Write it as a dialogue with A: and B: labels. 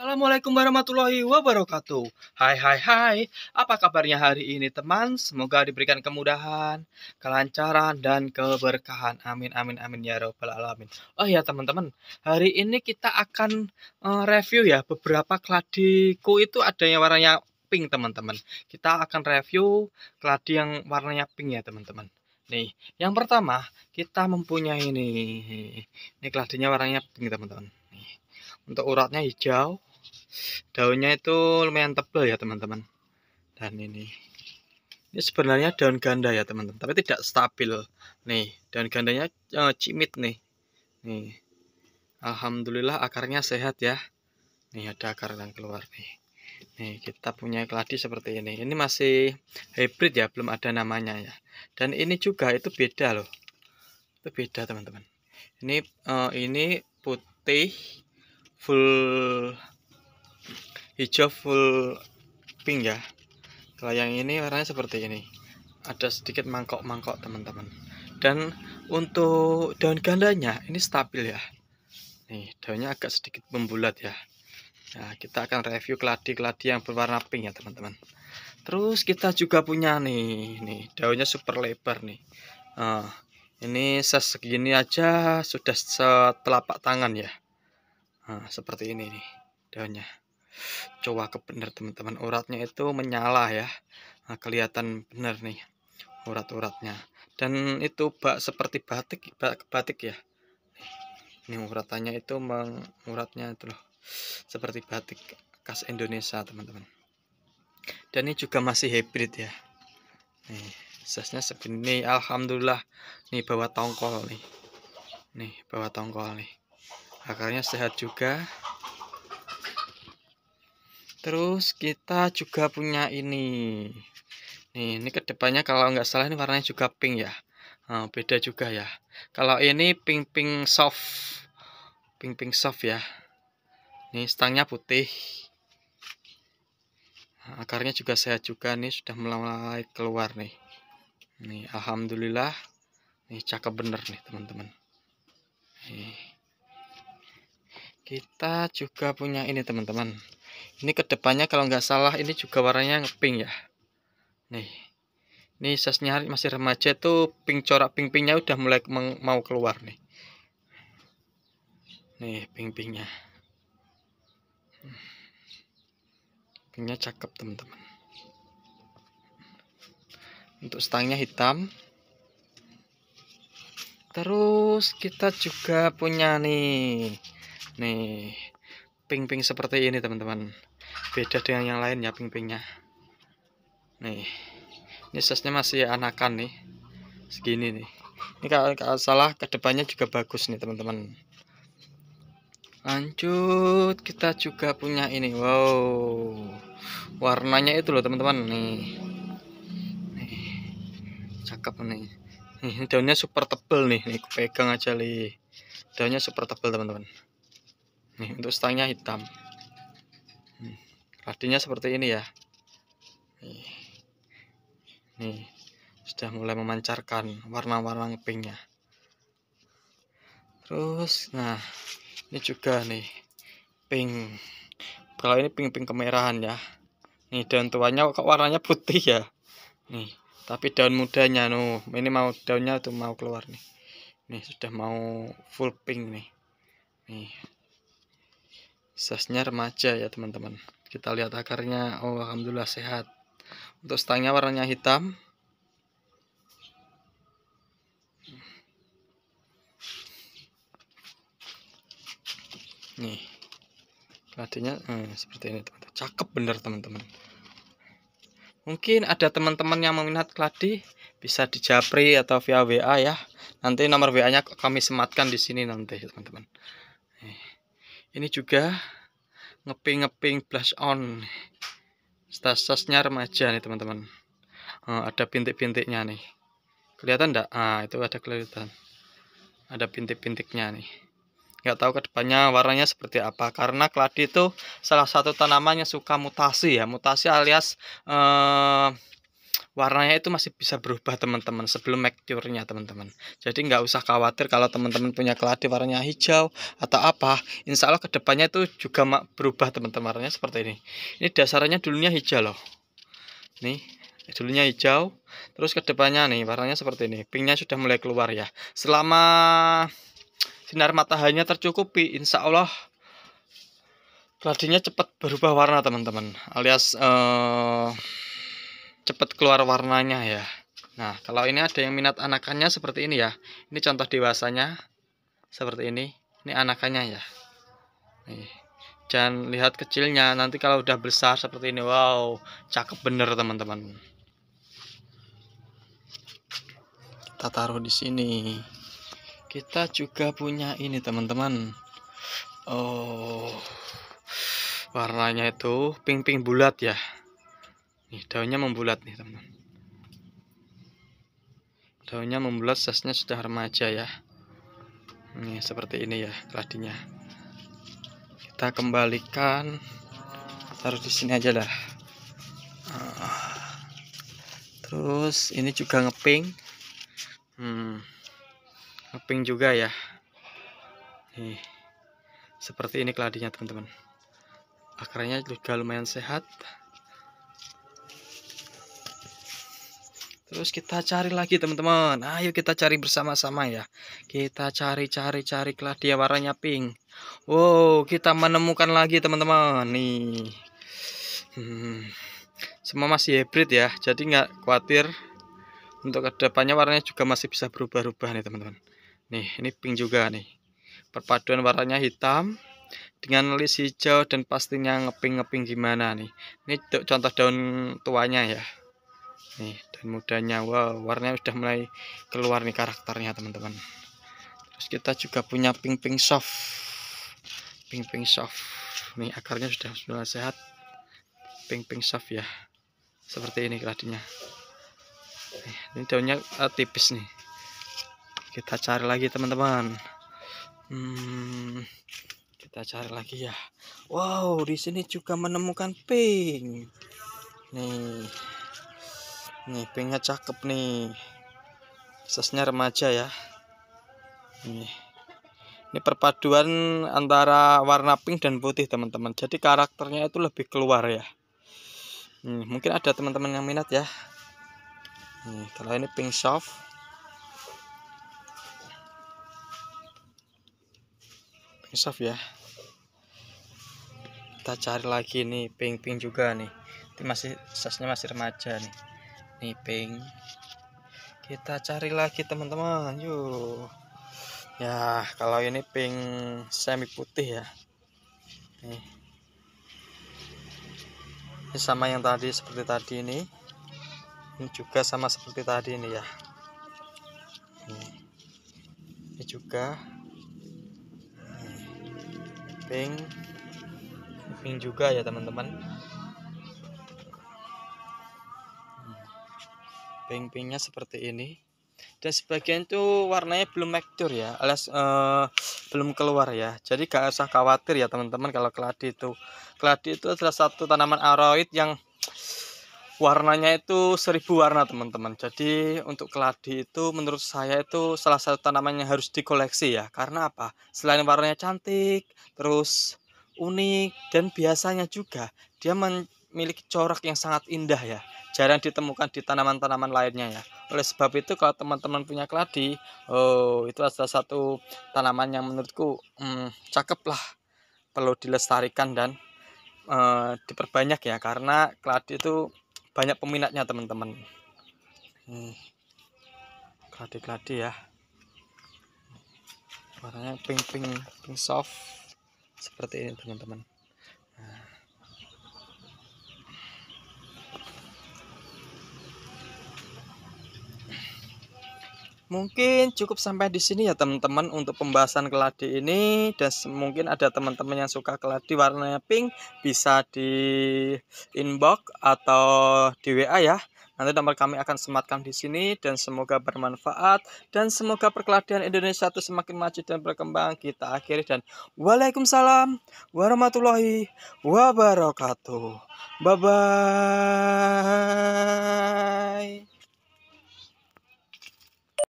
A: Assalamualaikum warahmatullahi wabarakatuh. Hai hai hai, apa kabarnya hari ini teman? Semoga diberikan kemudahan, kelancaran, dan keberkahan. Amin amin amin ya robbal alamin. Oh ya teman-teman, hari ini kita akan uh, review ya beberapa kladiku itu ada yang warnanya pink teman-teman. Kita akan review keladi yang warnanya pink ya teman-teman. Nih, yang pertama kita mempunyai ini. Ini kladinya warnanya pink teman-teman. Untuk uratnya hijau, daunnya itu lumayan tebal ya teman-teman dan ini ini sebenarnya daun ganda ya teman-teman tapi tidak stabil nih daun gandanya uh, cimit nih nih Alhamdulillah akarnya sehat ya nih ada akar yang keluar nih nih kita punya keladi seperti ini ini masih hybrid ya belum ada namanya ya dan ini juga itu beda loh itu beda teman-teman ini uh, ini putih full hijau full pink ya kalau yang ini warnanya seperti ini ada sedikit mangkok-mangkok teman-teman dan untuk daun gandanya ini stabil ya nih daunnya agak sedikit membulat ya nah, kita akan review keladi-keladi yang berwarna pink ya teman-teman terus kita juga punya nih nih daunnya super lebar nih uh, ini segini aja sudah setelapak tangan ya nah, seperti ini nih daunnya coba ke bener teman-teman uratnya itu menyala ya nah, kelihatan bener nih urat-uratnya dan itu bak seperti batik bak batik ya ini uratannya itu menguratnya itu loh seperti batik khas Indonesia teman-teman dan ini juga masih hybrid ya nih sesnya segini Alhamdulillah nih bawa tongkol nih nih bawa tongkol nih akarnya sehat juga terus kita juga punya ini nih ini kedepannya kalau nggak salah ini warnanya juga pink ya nah, beda juga ya kalau ini pink pink soft pink pink soft ya nih stangnya putih nah, akarnya juga sehat juga nih sudah mulai keluar nih nih alhamdulillah nih cakep bener nih teman-teman kita juga punya ini teman-teman ini kedepannya kalau nggak salah ini juga warnanya pink ya nih ini sesnya masih remaja tuh pink corak pink pinknya udah mulai mau keluar nih nih pink pinknya pinknya cakep teman-teman untuk stangnya hitam terus kita juga punya nih nih pink-pink seperti ini teman-teman beda dengan yang lain ya ping-pingnya nih ini size masih anakan nih segini nih ini kalau, kalau salah kedepannya juga bagus nih teman-teman lanjut kita juga punya ini wow warnanya itu loh teman-teman nih. nih cakep nih ini daunnya super tebel nih nih pegang aja nih daunnya super tebel teman-teman nih untuk stangnya hitam artinya seperti ini ya. Nih. Sudah mulai memancarkan warna-warna pinknya. Terus nah, ini juga nih pink. Kalau ini pink-pink kemerahan ya. Nih daun tuanya kok warnanya putih ya. Nih, tapi daun mudanya nuh ini mau daunnya tuh mau keluar nih. Nih sudah mau full pink nih. Nih, Sesnya remaja ya teman-teman. Kita lihat akarnya. Oh alhamdulillah sehat. Untuk stangnya warnanya hitam. Nih. Keladinya hmm, eh, seperti ini teman-teman. Cakep bener teman-teman. Mungkin ada teman-teman yang meminat keladi bisa dijapri atau via WA ya. Nanti nomor WA-nya kami sematkan di sini nanti teman-teman ini juga ngeping-ngeping blush on stasasnya remaja nih teman-teman uh, ada bintik-bintiknya nih kelihatan enggak ah itu ada kelihatan ada bintik-bintiknya nih nggak tahu kedepannya warnanya seperti apa karena keladi itu salah satu tanamannya suka mutasi ya mutasi alias eh, warnanya itu masih bisa berubah teman-teman sebelum mature-nya teman-teman jadi nggak usah khawatir kalau teman-teman punya keladi warnanya hijau atau apa insya Allah kedepannya itu juga berubah teman-teman warnanya seperti ini ini dasarnya dulunya hijau loh nih dulunya hijau terus kedepannya nih warnanya seperti ini pinknya sudah mulai keluar ya selama sinar mataharinya tercukupi insya Allah keladinya cepat berubah warna teman-teman alias eh, cepat keluar warnanya ya Nah kalau ini ada yang minat anakannya seperti ini ya ini contoh dewasanya seperti ini ini anakannya ya Nih. jangan lihat kecilnya nanti kalau udah besar seperti ini wow cakep bener teman-teman kita taruh di sini kita juga punya ini teman-teman oh warnanya itu pink-pink bulat ya Nih, daunnya membulat nih, teman-teman. Daunnya membulat, sasnya sudah remaja ya. Nih, seperti ini ya keladinya. Kita kembalikan taruh di sini aja lah. Ah. Terus ini juga ngeping. Hmm. Ngeping juga ya. Nih. Seperti ini keladinya, teman-teman. Akarnya juga lumayan sehat. Terus kita cari lagi teman-teman. Ayo nah, kita cari bersama-sama ya. Kita cari cari cari lah dia warnanya pink. Wow, kita menemukan lagi teman-teman. Nih. Hmm. Semua masih hybrid ya. Jadi nggak khawatir untuk kedepannya warnanya juga masih bisa berubah-ubah nih teman-teman. Nih, ini pink juga nih. Perpaduan warnanya hitam dengan list hijau dan pastinya ngeping-ngeping gimana nih. Ini contoh daun tuanya ya nih dan mudanya wow warnanya sudah mulai keluar nih karakternya teman-teman terus kita juga punya pink pink soft pink pink soft nih akarnya sudah sudah sehat pink pink soft ya seperti ini keladinya ini daunnya uh, tipis nih kita cari lagi teman-teman hmm, kita cari lagi ya wow di sini juga menemukan pink nih nih pinknya cakep nih sesnya remaja ya ini ini perpaduan antara warna pink dan putih teman-teman jadi karakternya itu lebih keluar ya nih, mungkin ada teman-teman yang minat ya nih, kalau ini pink soft pink soft ya kita cari lagi nih pink pink juga nih ini masih sasnya masih remaja nih nih pink kita cari lagi teman-teman yuk ya kalau ini pink semi putih ya nih ini sama yang tadi seperti tadi ini ini juga sama seperti tadi ini ya ini, juga ini. pink pink juga ya teman-teman pink-pinknya seperti ini dan sebagian itu warnanya belum mature ya alias eh, belum keluar ya jadi gak usah khawatir ya teman-teman kalau keladi itu keladi itu adalah satu tanaman aroid yang warnanya itu seribu warna teman-teman jadi untuk keladi itu menurut saya itu salah satu tanaman yang harus dikoleksi ya karena apa selain warnanya cantik terus unik dan biasanya juga dia men memiliki corak yang sangat indah ya jarang ditemukan di tanaman-tanaman lainnya ya oleh sebab itu kalau teman-teman punya keladi oh itu adalah satu tanaman yang menurutku hmm, cakep lah perlu dilestarikan dan eh, diperbanyak ya karena keladi itu banyak peminatnya teman-teman keladi hmm. keladi-keladi ya warnanya pink pink pink soft seperti ini teman-teman Mungkin cukup sampai di sini ya teman-teman untuk pembahasan keladi ini dan mungkin ada teman-teman yang suka keladi warnanya pink bisa di inbox atau di WA ya. Nanti nomor kami akan sematkan di sini dan semoga bermanfaat dan semoga perkeladian Indonesia itu semakin maju dan berkembang. Kita akhiri dan Waalaikumsalam warahmatullahi wabarakatuh. Bye bye.